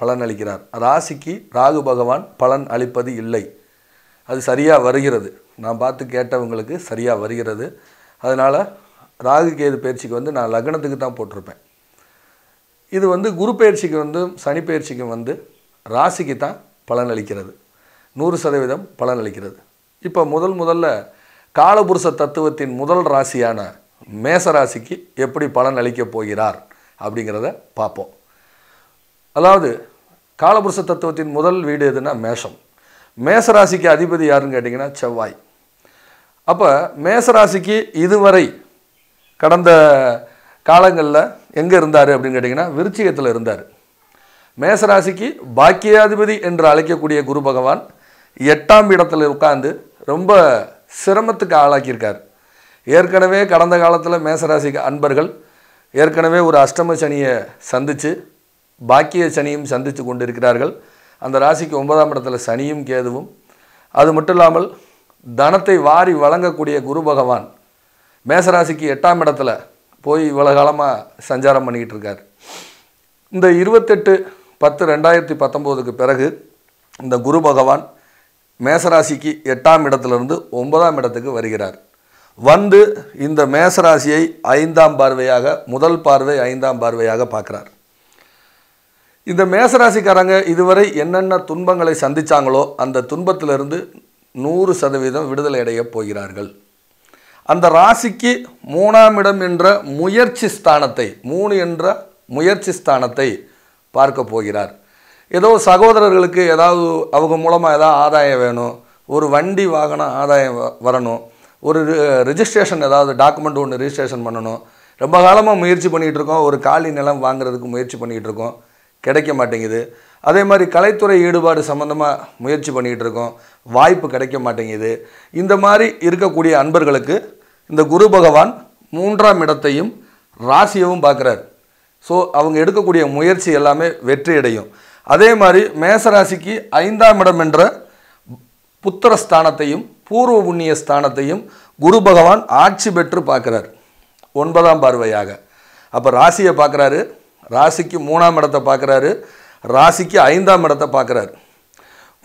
பலன் அளிக்கிறார் ராசிக்கு ராகு பகவான் பலன் அளிப்பது இல்லை அது சரியாக வருகிறது நான் பார்த்து கேட்டவங்களுக்கு சரியாக வருகிறது அதனால் ராகு கேது பயிற்சிக்கு வந்து நான் லக்னத்துக்கு தான் போட்டிருப்பேன் இது வந்து குரு பயிற்சிக்கு வந்து சனி பயிற்சிக்கும் வந்து ராசிக்கு தான் பலன் அளிக்கிறது நூறு சதவீதம் பலன் அளிக்கிறது இப்போ முதல் முதல்ல காலபுருஷ தத்துவத்தின் முதல் ராசியான மேச ராசிக்கு எப்படி பலன் அளிக்கப் போகிறார் அப்படிங்கிறத பார்ப்போம் அதாவது காலபுருஷ தத்துவத்தின் முதல் வீடு எதுனா மேஷம் மேசராசிக்கு அதிபதி யாருன்னு கேட்டிங்கன்னா செவ்வாய் அப்போ மேசராசிக்கு இதுவரை கடந்த காலங்களில் எங்கே இருந்தார் அப்படின்னு கேட்டிங்கன்னா விருச்சிகத்தில் இருந்தார் மேசராசிக்கு பாக்கியாதிபதி என்று அழைக்கக்கூடிய குரு பகவான் எட்டாம் இடத்துல உட்காந்து ரொம்ப சிரமத்துக்கு ஆளாக்கியிருக்கார் ஏற்கனவே கடந்த காலத்தில் மேசராசிக்கு அன்பர்கள் ஏற்கனவே ஒரு அஷ்டம சனியை சந்தித்து பாக்கிய சனியும் சந்தித்து கொண்டிருக்கிறார்கள் அந்த ராசிக்கு ஒன்பதாம் இடத்துல சனியும் கேதுவும் அது மட்டும் இல்லாமல் தனத்தை வாரி வழங்கக்கூடிய குரு பகவான் மேசராசிக்கு எட்டாம் இடத்துல போய் இவ்வளோ காலமாக சஞ்சாரம் பண்ணிக்கிட்டு இருக்கார் இந்த இருபத்தெட்டு பத்து ரெண்டாயிரத்தி பத்தொம்போதுக்கு பிறகு இந்த குரு பகவான் மேசராசிக்கு எட்டாம் இடத்துலேருந்து ஒன்பதாம் இடத்துக்கு வருகிறார் வந்து இந்த மேசராசியை ஐந்தாம் பார்வையாக முதல் பார்வை ஐந்தாம் பார்வையாக பார்க்குறார் இந்த மேசராசிக்காரங்க இதுவரை என்னென்ன துன்பங்களை சந்தித்தாங்களோ அந்த துன்பத்திலிருந்து நூறு சதவீதம் விடுதலை அடைய போகிறார்கள் அந்த ராசிக்கு மூணாம் இடம் என்ற முயற்சி ஸ்தானத்தை மூணு என்ற முயற்சி ஸ்தானத்தை பார்க்க போகிறார் ஏதோ சகோதரர்களுக்கு ஏதாவது அவங்க மூலமாக ஏதாவது ஆதாயம் வேணும் ஒரு வண்டி வாகனம் ஆதாயம் வரணும் ஒரு ரிஜிஸ்ட்ரேஷன் ஏதாவது டாக்குமெண்ட் ஒன்று ரிஜிஸ்ட்ரேஷன் பண்ணணும் ரொம்ப காலமாக முயற்சி பண்ணிகிட்ருக்கோம் ஒரு காலி நிலம் வாங்குறதுக்கு முயற்சி பண்ணிகிட்ருக்கோம் கிடைக்க மாட்டேங்குது அதே மாதிரி கலைத்துறை ஈடுபாடு சம்மந்தமாக முயற்சி பண்ணிக்கிட்டு இருக்கோம் வாய்ப்பு கிடைக்க மாட்டேங்குது இந்த மாதிரி இருக்கக்கூடிய அன்பர்களுக்கு இந்த குரு பகவான் மூன்றாம் இடத்தையும் ராசியவும் பார்க்குறார் ஸோ அவங்க எடுக்கக்கூடிய முயற்சி எல்லாமே வெற்றி அடையும் அதே மாதிரி மேசராசிக்கு ஐந்தாம் இடம் என்ற புத்திர ஸ்தானத்தையும் பூர்வ புண்ணிய ஸ்தானத்தையும் குரு பகவான் ஆட்சி பெற்று பார்க்குறார் ஒன்பதாம் பார்வையாக அப்போ ராசியை பார்க்குறாரு ராசிக்கு மூணாம் இடத்தை பார்க்குறாரு ராசிக்கு ஐந்தாம் இடத்தை பார்க்குறாரு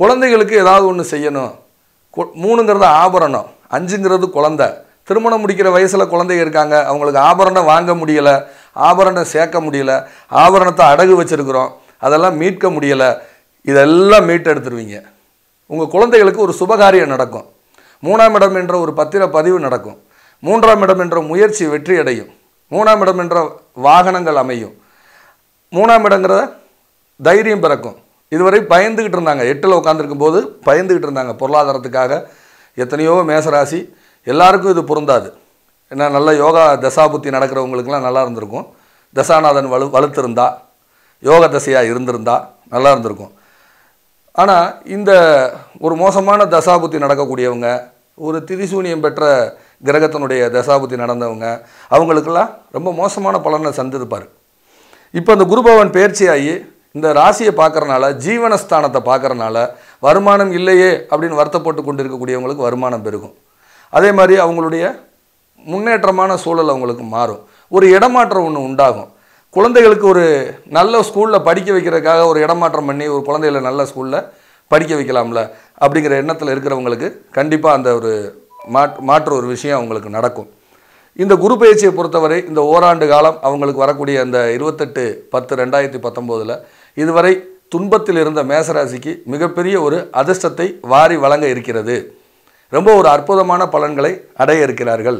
குழந்தைகளுக்கு ஏதாவது ஒன்று செய்யணும் மூணுங்கிறது ஆபரணம் அஞ்சுங்கிறது குழந்தை திருமணம் முடிக்கிற வயசில் குழந்தைங்க இருக்காங்க அவங்களுக்கு ஆபரணம் வாங்க முடியலை ஆபரணம் சேர்க்க முடியலை ஆபரணத்தை அடகு வச்சுருக்குறோம் அதெல்லாம் மீட்க முடியலை இதெல்லாம் மீட்டெடுத்துருவீங்க உங்கள் குழந்தைகளுக்கு ஒரு சுபகாரியம் நடக்கும் மூணாம் இடம் என்ற ஒரு பத்திர பதிவு நடக்கும் மூன்றாம் இடம் என்ற முயற்சி வெற்றி அடையும் மூணாம் இடம் என்ற வாகனங்கள் அமையும் மூணாம் இடங்கிறத தைரியம் பிறக்கும் இதுவரை பயந்துக்கிட்டு இருந்தாங்க எட்டில் உட்காந்துருக்கும் போது பயந்துக்கிட்டு இருந்தாங்க பொருளாதாரத்துக்காக எத்தனையோ மேசராசி எல்லாருக்கும் இது பொருந்தாது ஏன்னா நல்ல யோகா தசாபுத்தி நடக்கிறவங்களுக்குலாம் நல்லா இருந்திருக்கும் தசாநாதன் வலு வலுத்திருந்தா யோக தசையாக இருந்திருந்தா நல்லா இருந்திருக்கும் ஆனால் இந்த ஒரு மோசமான தசா புத்தி நடக்கக்கூடியவங்க ஒரு திரிசூனியம் பெற்ற கிரகத்தினுடைய தசா புத்தி நடந்தவங்க அவங்களுக்கெல்லாம் ரொம்ப மோசமான பலனை சந்திருப்பார் இப்போ அந்த குருபவன் ஆகி இந்த ராசியை பார்க்குறனால ஜீவனஸ்தானத்தை பார்க்குறனால வருமானம் இல்லையே அப்படின்னு வருத்தப்பட்டு கொண்டு இருக்கக்கூடியவங்களுக்கு வருமானம் பெருகும் அதே மாதிரி அவங்களுடைய முன்னேற்றமான சூழல் அவங்களுக்கு மாறும் ஒரு இடமாற்றம் ஒன்று உண்டாகும் குழந்தைகளுக்கு ஒரு நல்ல ஸ்கூலில் படிக்க வைக்கிறதுக்காக ஒரு இடமாற்றம் பண்ணி ஒரு குழந்தைகளை நல்ல ஸ்கூலில் படிக்க வைக்கலாம்ல அப்படிங்கிற எண்ணத்தில் இருக்கிறவங்களுக்கு கண்டிப்பாக அந்த ஒரு மாற்று மாற்று ஒரு விஷயம் அவங்களுக்கு நடக்கும் இந்த குரு பயிற்சியை பொறுத்தவரை இந்த ஓராண்டு காலம் அவங்களுக்கு வரக்கூடிய அந்த இருபத்தெட்டு பத்து ரெண்டாயிரத்தி பத்தொம்போதில் இதுவரை துன்பத்தில் இருந்த மேசராசிக்கு மிகப்பெரிய ஒரு அதிர்ஷ்டத்தை வாரி வழங்க இருக்கிறது ரொம்ப ஒரு அற்புதமான பலன்களை அடைய இருக்கிறார்கள்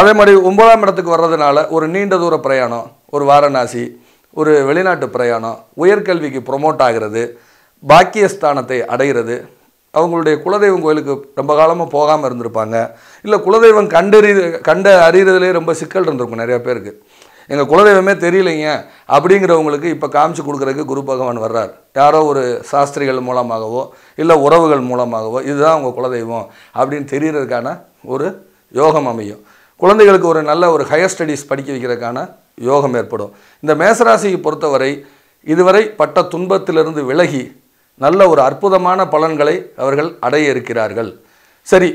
அதே மாதிரி ஒன்பதாம் இடத்துக்கு வர்றதுனால ஒரு நீண்ட தூர பிரயாணம் ஒரு வாரணாசி ஒரு வெளிநாட்டு பிரயாணம் உயர்கல்விக்கு ப்ரொமோட் ஆகிறது பாக்கியஸ்தானத்தை அடைகிறது அவங்களுடைய குலதெய்வம் கோயிலுக்கு ரொம்ப காலமாக போகாமல் இருந்திருப்பாங்க இல்லை குலதெய்வம் கண்டறி கண்ட அறிகிறதுலேயே ரொம்ப சிக்கல் இருந்திருக்கும் நிறையா பேருக்கு எங்கள் குலதெய்வமே தெரியலைங்க அப்படிங்கிறவங்களுக்கு இப்போ காமிச்சு கொடுக்குறதுக்கு குரு பகவான் வர்றார் யாரோ ஒரு சாஸ்திரிகள் மூலமாகவோ இல்லை உறவுகள் மூலமாகவோ இதுதான் அவங்க குலதெய்வம் அப்படின்னு தெரிகிறதுக்கான ஒரு யோகம் அமையும் குழந்தைகளுக்கு ஒரு நல்ல ஒரு ஹையர் ஸ்டடீஸ் படிக்க வைக்கிறதுக்கான யோகம் ஏற்படும் இந்த மேசராசியை பொறுத்தவரை இதுவரை பட்ட துன்பத்திலிருந்து விலகி நல்ல ஒரு அற்புதமான பலன்களை அவர்கள் அடைய இருக்கிறார்கள் சரி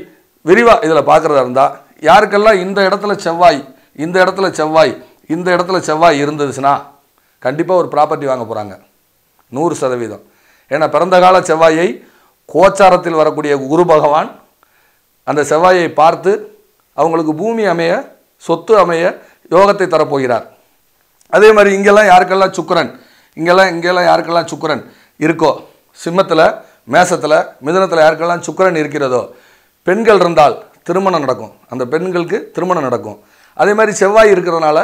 விரிவாக இதில் பார்க்குறதா இருந்தால் யாருக்கெல்லாம் இந்த இடத்துல செவ்வாய் இந்த இடத்துல செவ்வாய் இந்த இடத்துல செவ்வாய் இருந்துச்சுன்னா கண்டிப்பாக ஒரு ப்ராப்பர்ட்டி வாங்க போகிறாங்க நூறு சதவீதம் ஏன்னா பிறந்த கால செவ்வாயை கோச்சாரத்தில் வரக்கூடிய குரு பகவான் அந்த செவ்வாயை பார்த்து அவங்களுக்கு பூமி அமைய சொத்து அமைய யோகத்தை தரப்போகிறார் அதே மாதிரி இங்கெல்லாம் யாருக்கெல்லாம் சுக்கரன் இங்கெல்லாம் இங்கெல்லாம் யாருக்கெல்லாம் சுக்கரன் இருக்கோ சிம்மத்தில் மேசத்தில் மிதனத்தில் யாருக்கெல்லாம் சுக்கரன் இருக்கிறதோ பெண்கள் இருந்தால் திருமணம் நடக்கும் அந்த பெண்களுக்கு திருமணம் நடக்கும் அதே மாதிரி செவ்வாய் இருக்கிறதுனால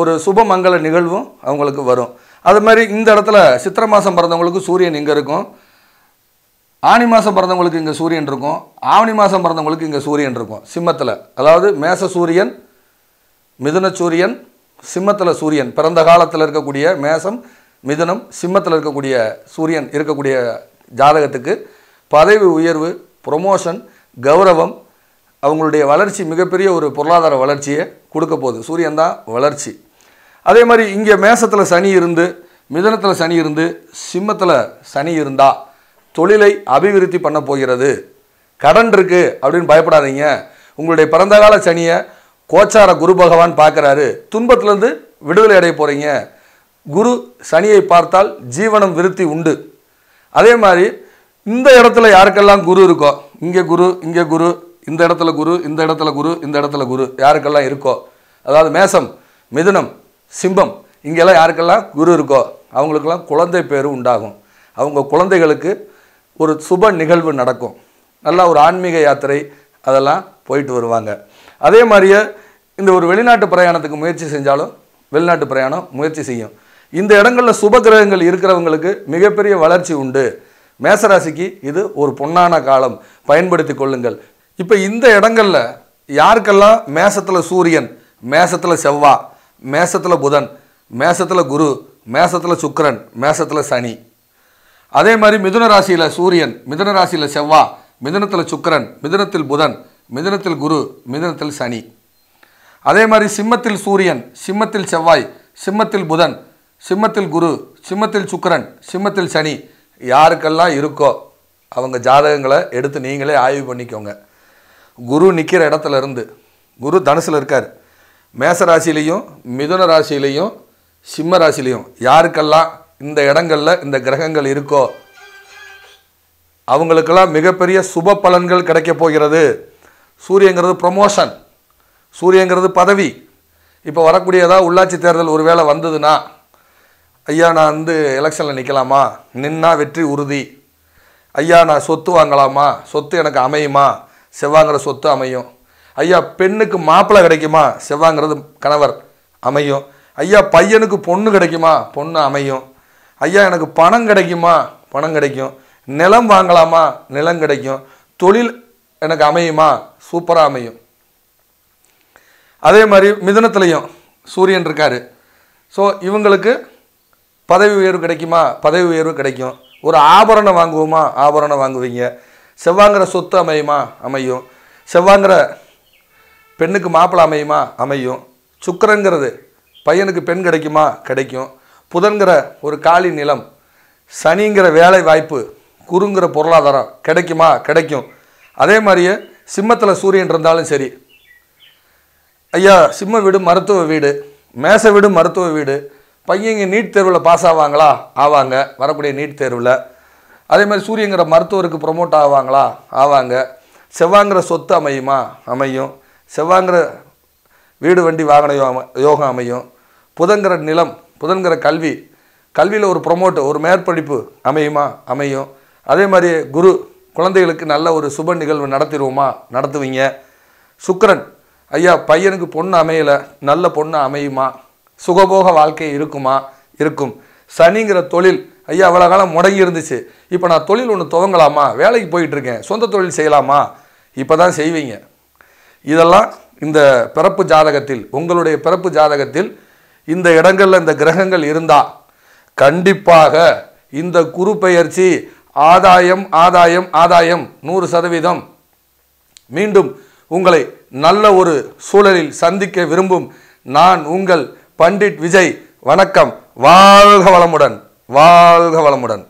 ஒரு சுபமங்கல நிகழ்வும் அவங்களுக்கு வரும் அது மாதிரி இந்த இடத்துல சித்திரை மாதம் பிறந்தவங்களுக்கு சூரியன் இங்கே இருக்கும் ஆணி மாதம் பிறந்தவங்களுக்கு இங்கே சூரியன் இருக்கும் ஆவணி மாதம் பிறந்தவங்களுக்கு இங்கே சூரியன் இருக்கும் சிம்மத்தில் அதாவது மேச சூரியன் மிதுன சூரியன் சிம்மத்தில் சூரியன் பிறந்த காலத்தில் இருக்கக்கூடிய மேசம் மிதனம் சிம்மத்தில் இருக்கக்கூடிய சூரியன் இருக்கக்கூடிய ஜாதகத்துக்கு பதவி உயர்வு ப்ரொமோஷன் கௌரவம் அவங்களுடைய வளர்ச்சி மிகப்பெரிய ஒரு பொருளாதார வளர்ச்சியை கொடுக்க போகுது சூரியன் தான் வளர்ச்சி அதே மாதிரி இங்கே மேசத்தில் சனி இருந்து மிதனத்தில் சனி இருந்து சிம்மத்தில் சனி இருந்தால் தொழிலை அபிவிருத்தி பண்ண போகிறது கடன் இருக்குது அப்படின்னு பயப்படாதீங்க உங்களுடைய பிறந்தகால சனியை கோச்சார குரு பகவான் பார்க்குறாரு துன்பத்துலேருந்து விடுதலை அடைய போகிறீங்க குரு சனியை பார்த்தால் ஜீவனம் விருத்தி உண்டு அதே மாதிரி இந்த இடத்துல யாருக்கெல்லாம் குரு இருக்கோ இங்கே குரு இங்கே குரு இந்த இடத்துல குரு இந்த இடத்துல குரு இந்த இடத்துல குரு யாருக்கெல்லாம் இருக்கோ அதாவது மேசம் மிதுனம் சிம்பம் இங்கெல்லாம் யாருக்கெல்லாம் குரு இருக்கோ அவங்களுக்கெல்லாம் குழந்தை பேர் உண்டாகும் அவங்க குழந்தைகளுக்கு ஒரு சுப நிகழ்வு நடக்கும் நல்லா ஒரு ஆன்மீக யாத்திரை அதெல்லாம் போயிட்டு வருவாங்க அதே மாதிரியே இந்த ஒரு வெளிநாட்டு பிரயாணத்துக்கு முயற்சி செஞ்சாலும் வெளிநாட்டு பிரயாணம் முயற்சி செய்யும் இந்த இடங்களில் சுப கிரகங்கள் இருக்கிறவங்களுக்கு மிகப்பெரிய வளர்ச்சி உண்டு மேசராசிக்கு இது ஒரு பொன்னான காலம் பயன்படுத்தி கொள்ளுங்கள் இப்போ இந்த இடங்களில் யாருக்கெல்லாம் மேசத்தில் சூரியன் மேசத்தில் செவ்வா மேசத்தில் புதன் மேசத்தில் குரு மேசத்தில் சுக்கரன் மேசத்தில் சனி அதே மாதிரி மிதுன ராசியில் சூரியன் மிதுன ராசியில் செவ்வா மிதுனத்தில் சுக்கரன் மிதுனத்தில் புதன் மிதுனத்தில் குரு மிதுனத்தில் சனி அதே மாதிரி சிம்மத்தில் சூரியன் சிம்மத்தில் செவ்வாய் சிம்மத்தில் புதன் சிம்மத்தில் குரு சிம்மத்தில் சுக்கரன் சிம்மத்தில் சனி யாருக்கெல்லாம் இருக்கோ அவங்க ஜாதகங்களை எடுத்து நீங்களே ஆய்வு பண்ணிக்கோங்க குரு நிற்கிற இடத்துல இருந்து குரு தனுசில் இருக்கார் மேச ராசிலையும் மிதுன ராசிலையும் சிம்ம ராசிலையும் யாருக்கெல்லாம் இந்த இடங்களில் இந்த கிரகங்கள் இருக்கோ அவங்களுக்கெல்லாம் மிகப்பெரிய சுப பலன்கள் கிடைக்க போகிறது சூரியங்கிறது ப்ரொமோஷன் சூரியங்கிறது பதவி இப்போ வரக்கூடியதாக உள்ளாட்சி தேர்தல் ஒருவேளை வந்ததுன்னா ஐயா நான் வந்து எலெக்ஷனில் நிற்கலாமா நின்னா வெற்றி உறுதி ஐயா நான் சொத்து வாங்கலாமா சொத்து எனக்கு அமையுமா செவ்வாங்கிற சொத்து அமையும் ஐயா பெண்ணுக்கு மாப்பிள்ளை கிடைக்குமா செவ்வாங்கிறது கணவர் அமையும் ஐயா பையனுக்கு பொண்ணு கிடைக்குமா பொண்ணு அமையும் ஐயா எனக்கு பணம் கிடைக்குமா பணம் கிடைக்கும் நிலம் வாங்கலாமா நிலம் கிடைக்கும் தொழில் எனக்கு அமையுமா சூப்பராக அமையும் அதே மாதிரி மிதனத்துலேயும் சூரியன் இருக்கார் ஸோ இவங்களுக்கு பதவி உயர்வு கிடைக்குமா பதவி உயர்வு கிடைக்கும் ஒரு ஆபரணம் வாங்குவோமா ஆபரணம் வாங்குவீங்க செவ்வாங்கிற சொத்து அமையுமா அமையும் செவ்வாங்கிற பெண்ணுக்கு மாப்பிள்ளை அமையுமா அமையும் சுக்கரங்கிறது பையனுக்கு பெண் கிடைக்குமா கிடைக்கும் புதன்கிற ஒரு காலி நிலம் சனிங்கிற வேலை வாய்ப்பு குறுங்கிற பொருளாதாரம் கிடைக்குமா கிடைக்கும் அதே மாதிரியே சிம்மத்தில் சூரியன் இருந்தாலும் சரி ஐயா சிம்ம வீடு மருத்துவ வீடு மேச வீடு மருத்துவ வீடு பையங்க நீட் தேர்வில் பாஸ் ஆவாங்களா ஆவாங்க வரக்கூடிய நீட் தேர்வில் அதே மாதிரி சூரியங்கிற மருத்துவருக்கு ப்ரொமோட் ஆவாங்களா ஆவாங்க செவ்வாங்கிற சொத்து அமையுமா அமையும் செவ்வாங்கிற வீடு வண்டி வாகன யோகம் யோகம் அமையும் புதன்கிற நிலம் புதன்கிற கல்வி கல்வியில் ஒரு ப்ரொமோட் ஒரு மேற்படிப்பு அமையுமா அமையும் அதே மாதிரி குரு குழந்தைகளுக்கு நல்ல ஒரு சுப நிகழ்வு நடத்திடுவோமா நடத்துவீங்க சுக்கரன் ஐயா பையனுக்கு பொண்ணு அமையலை நல்ல பொண்ணு அமையுமா சுகபோக வாழ்க்கை இருக்குமா இருக்கும் சனிங்கிற தொழில் ஐயா அவ்வளோ காலம் முடங்கி இருந்துச்சு இப்போ நான் தொழில் ஒன்று துவங்கலாமா வேலைக்கு போயிட்டுருக்கேன் சொந்த தொழில் செய்யலாமா இப்போ தான் செய்வீங்க இதெல்லாம் இந்த பிறப்பு ஜாதகத்தில் உங்களுடைய பிறப்பு ஜாதகத்தில் இந்த இடங்களில் இந்த கிரகங்கள் இருந்தால் கண்டிப்பாக இந்த குரு பெயர்ச்சி ஆதாயம் ஆதாயம் ஆதாயம் நூறு சதவீதம் மீண்டும் உங்களை நல்ல ஒரு சூழலில் சந்திக்க விரும்பும் நான் உங்கள் பண்டிட் விஜய் வணக்கம் வாழ்க வளமுடன் வாழ்க வளமுடன்